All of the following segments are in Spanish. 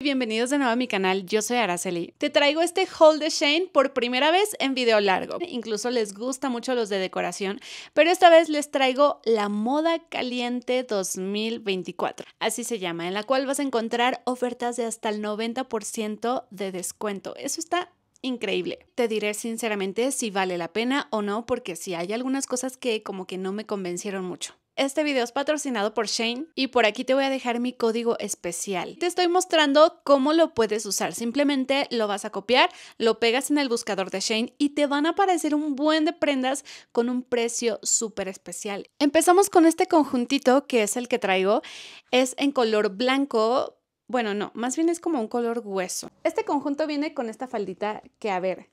Bienvenidos de nuevo a mi canal, yo soy Araceli. Te traigo este haul de Shane por primera vez en video largo. Incluso les gusta mucho los de decoración, pero esta vez les traigo la Moda Caliente 2024, así se llama, en la cual vas a encontrar ofertas de hasta el 90% de descuento. Eso está increíble. Te diré sinceramente si vale la pena o no, porque si sí, hay algunas cosas que como que no me convencieron mucho. Este video es patrocinado por Shane y por aquí te voy a dejar mi código especial. Te estoy mostrando cómo lo puedes usar. Simplemente lo vas a copiar, lo pegas en el buscador de Shane y te van a aparecer un buen de prendas con un precio súper especial. Empezamos con este conjuntito que es el que traigo. Es en color blanco, bueno, no, más bien es como un color hueso. Este conjunto viene con esta faldita que, a ver,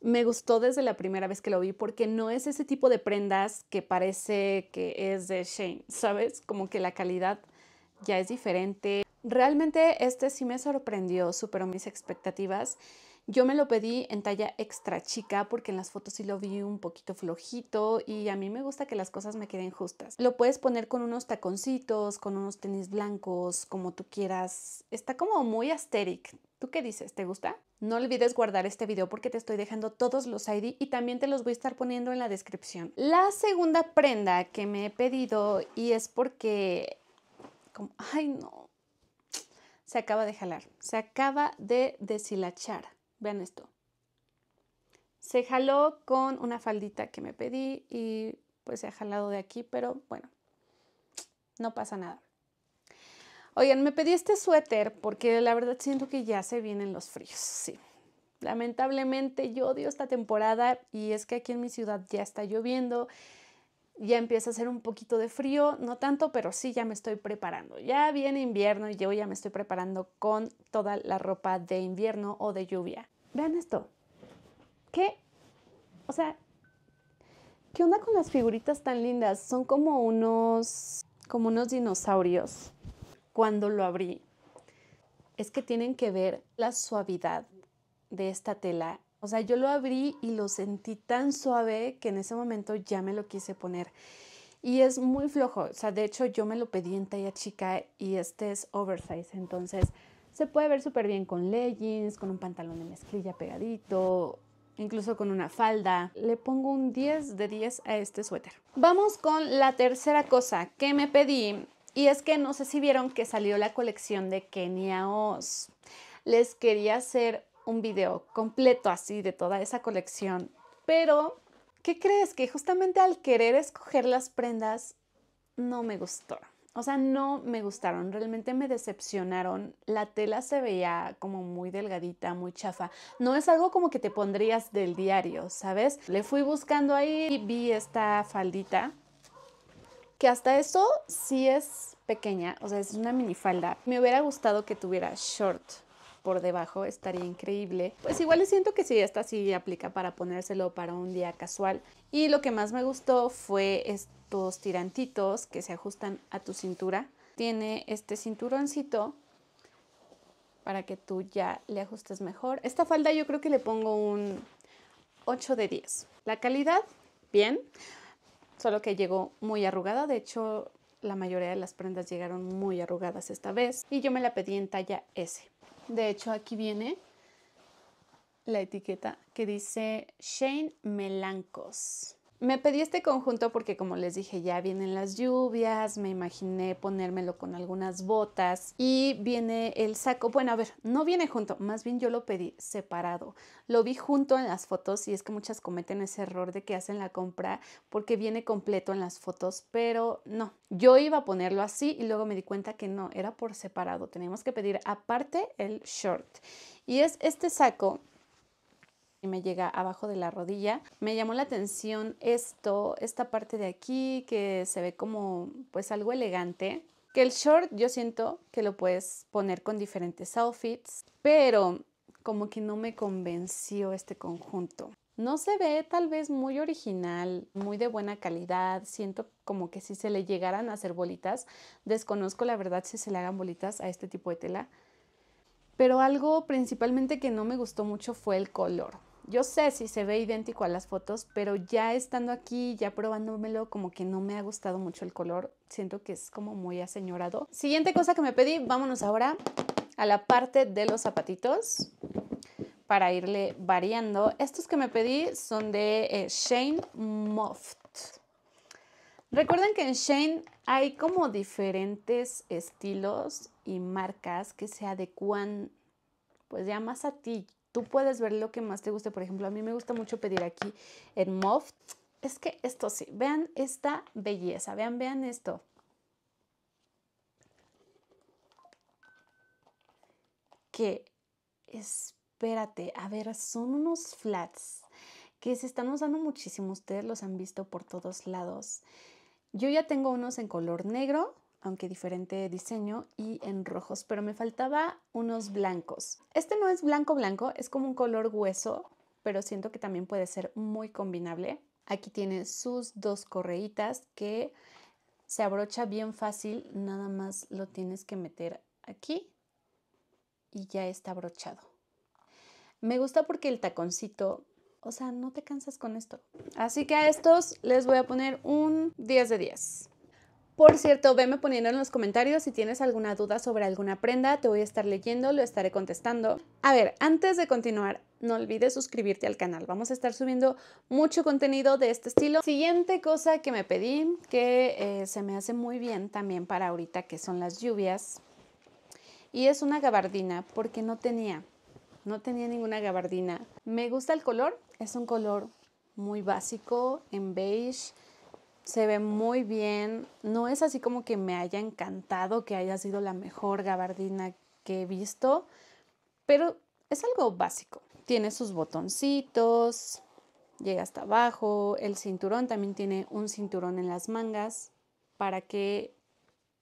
me gustó desde la primera vez que lo vi porque no es ese tipo de prendas que parece que es de Shane, ¿sabes? Como que la calidad ya es diferente. Realmente este sí me sorprendió, superó mis expectativas yo me lo pedí en talla extra chica porque en las fotos sí lo vi un poquito flojito y a mí me gusta que las cosas me queden justas. Lo puedes poner con unos taconcitos, con unos tenis blancos, como tú quieras. Está como muy asteric. ¿Tú qué dices? ¿Te gusta? No olvides guardar este video porque te estoy dejando todos los ID y también te los voy a estar poniendo en la descripción. La segunda prenda que me he pedido y es porque... Como, ay no. Se acaba de jalar, se acaba de deshilachar. Vean esto. Se jaló con una faldita que me pedí y pues se ha jalado de aquí, pero bueno, no pasa nada. Oigan, me pedí este suéter porque la verdad siento que ya se vienen los fríos, sí. Lamentablemente yo odio esta temporada y es que aquí en mi ciudad ya está lloviendo ya empieza a hacer un poquito de frío, no tanto, pero sí ya me estoy preparando. Ya viene invierno y yo ya me estoy preparando con toda la ropa de invierno o de lluvia. Vean esto. ¿Qué? O sea, ¿qué onda con las figuritas tan lindas? Son como unos como unos dinosaurios. Cuando lo abrí, es que tienen que ver la suavidad de esta tela o sea, yo lo abrí y lo sentí tan suave que en ese momento ya me lo quise poner. Y es muy flojo. O sea, de hecho yo me lo pedí en talla chica y este es oversize. Entonces se puede ver súper bien con leggings, con un pantalón de mezclilla pegadito, incluso con una falda. Le pongo un 10 de 10 a este suéter. Vamos con la tercera cosa que me pedí. Y es que no sé si vieron que salió la colección de Kenia Oz. Les quería hacer un video completo así de toda esa colección. Pero, ¿qué crees? Que justamente al querer escoger las prendas, no me gustó. O sea, no me gustaron, realmente me decepcionaron. La tela se veía como muy delgadita, muy chafa. No es algo como que te pondrías del diario, ¿sabes? Le fui buscando ahí y vi esta faldita, que hasta eso sí es pequeña, o sea, es una minifalda. Me hubiera gustado que tuviera short, por debajo estaría increíble. Pues igual siento que sí, esta sí aplica para ponérselo para un día casual. Y lo que más me gustó fue estos tirantitos que se ajustan a tu cintura. Tiene este cinturoncito para que tú ya le ajustes mejor. Esta falda yo creo que le pongo un 8 de 10. La calidad, bien, solo que llegó muy arrugada. De hecho, la mayoría de las prendas llegaron muy arrugadas esta vez y yo me la pedí en talla S. De hecho, aquí viene la etiqueta que dice Shane Melancos. Me pedí este conjunto porque como les dije ya vienen las lluvias, me imaginé ponérmelo con algunas botas y viene el saco, bueno a ver, no viene junto, más bien yo lo pedí separado, lo vi junto en las fotos y es que muchas cometen ese error de que hacen la compra porque viene completo en las fotos, pero no, yo iba a ponerlo así y luego me di cuenta que no, era por separado, teníamos que pedir aparte el short y es este saco y me llega abajo de la rodilla. Me llamó la atención esto, esta parte de aquí que se ve como pues algo elegante. Que el short yo siento que lo puedes poner con diferentes outfits, pero como que no me convenció este conjunto. No se ve tal vez muy original, muy de buena calidad. Siento como que si se le llegaran a hacer bolitas, desconozco la verdad si se le hagan bolitas a este tipo de tela. Pero algo principalmente que no me gustó mucho fue el color. Yo sé si se ve idéntico a las fotos, pero ya estando aquí, ya probándomelo, como que no me ha gustado mucho el color. Siento que es como muy aseñorado. Siguiente cosa que me pedí, vámonos ahora a la parte de los zapatitos para irle variando. Estos que me pedí son de eh, Shane Moft. Recuerden que en Shane hay como diferentes estilos y marcas que se adecuan pues ya más a ti. Tú puedes ver lo que más te guste. Por ejemplo, a mí me gusta mucho pedir aquí en moft Es que esto sí, vean esta belleza, vean, vean esto. Que espérate, a ver, son unos flats que se están usando muchísimo, ustedes los han visto por todos lados. Yo ya tengo unos en color negro, aunque diferente diseño, y en rojos, pero me faltaba unos blancos. Este no es blanco blanco, es como un color hueso, pero siento que también puede ser muy combinable. Aquí tiene sus dos correitas que se abrocha bien fácil, nada más lo tienes que meter aquí y ya está abrochado. Me gusta porque el taconcito, o sea, no te cansas con esto. Así que a estos les voy a poner un 10 de 10. Por cierto, veme poniendo en los comentarios si tienes alguna duda sobre alguna prenda, te voy a estar leyendo, lo estaré contestando. A ver, antes de continuar, no olvides suscribirte al canal, vamos a estar subiendo mucho contenido de este estilo. Siguiente cosa que me pedí, que eh, se me hace muy bien también para ahorita, que son las lluvias, y es una gabardina, porque no tenía, no tenía ninguna gabardina. Me gusta el color, es un color muy básico, en beige, se ve muy bien. No es así como que me haya encantado, que haya sido la mejor gabardina que he visto, pero es algo básico. Tiene sus botoncitos, llega hasta abajo, el cinturón también tiene un cinturón en las mangas para que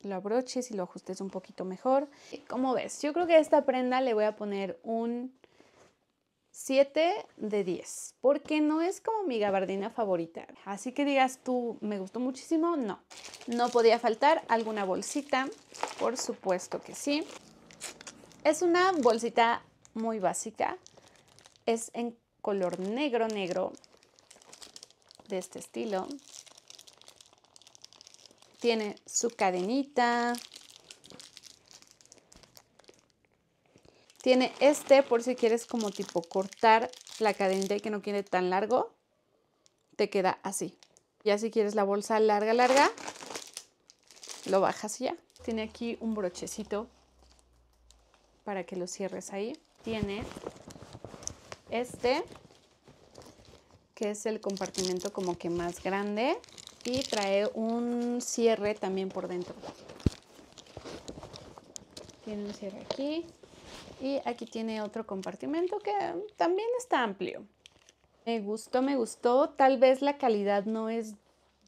lo abroches y lo ajustes un poquito mejor. Como ves, yo creo que a esta prenda le voy a poner un 7 de 10, porque no es como mi gabardina favorita. Así que digas tú, me gustó muchísimo, no. No podía faltar alguna bolsita, por supuesto que sí. Es una bolsita muy básica, es en color negro negro de este estilo. Tiene su cadenita, Tiene este por si quieres como tipo cortar la cadena y que no quede tan largo. Te queda así. Ya si quieres la bolsa larga, larga, lo bajas ya. Tiene aquí un brochecito para que lo cierres ahí. Tiene este, que es el compartimento como que más grande y trae un cierre también por dentro. Tiene un cierre aquí, y aquí tiene otro compartimento que también está amplio. Me gustó, me gustó. Tal vez la calidad no es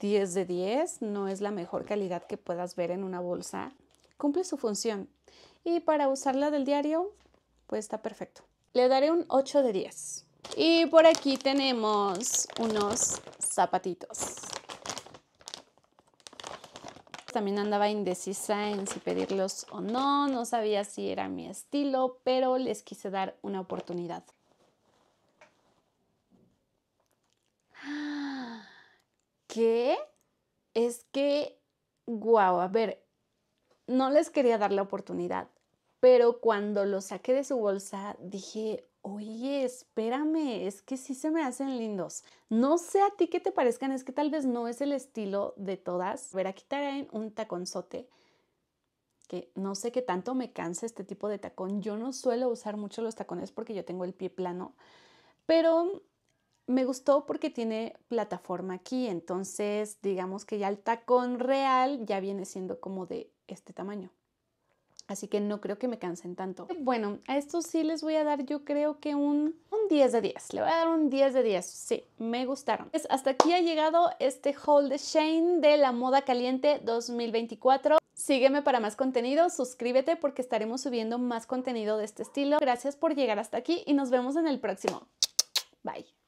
10 de 10, no es la mejor calidad que puedas ver en una bolsa. Cumple su función. Y para usarla del diario, pues está perfecto. Le daré un 8 de 10. Y por aquí tenemos unos zapatitos también andaba indecisa en si pedirlos o no, no sabía si era mi estilo, pero les quise dar una oportunidad. ¿Qué? Es que, guau, a ver, no les quería dar la oportunidad, pero cuando lo saqué de su bolsa dije, oye, espérame, es que sí se me hacen lindos. No sé a ti qué te parezcan, es que tal vez no es el estilo de todas. Ver, aquí traen un taconzote que no sé qué tanto me cansa este tipo de tacón. Yo no suelo usar mucho los tacones porque yo tengo el pie plano, pero me gustó porque tiene plataforma aquí, entonces digamos que ya el tacón real ya viene siendo como de este tamaño. Así que no creo que me cansen tanto. Bueno, a esto sí les voy a dar yo creo que un, un 10 de 10. Le voy a dar un 10 de 10. Sí, me gustaron. Es pues hasta aquí ha llegado este hold de Shane de la moda caliente 2024. Sígueme para más contenido, suscríbete porque estaremos subiendo más contenido de este estilo. Gracias por llegar hasta aquí y nos vemos en el próximo. Bye.